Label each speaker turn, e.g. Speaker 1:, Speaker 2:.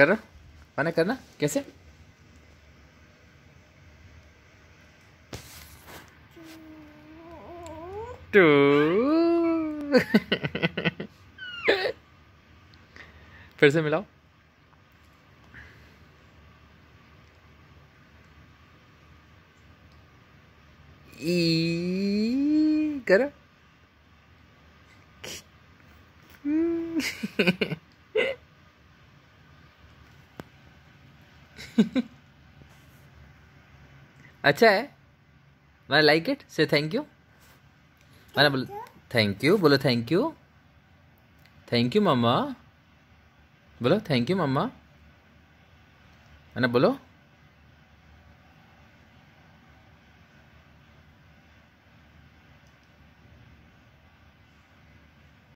Speaker 1: कर रहा माना करना कैसे
Speaker 2: टू
Speaker 3: फिर से मिलाओ
Speaker 4: कर करो
Speaker 5: अच्छा है मैं like it say thank you मैंने बोल थैंक यू बोलो थैंक यू थैंक यू मम्मा बोलो थैंक यू मम्मा मैंने बोलो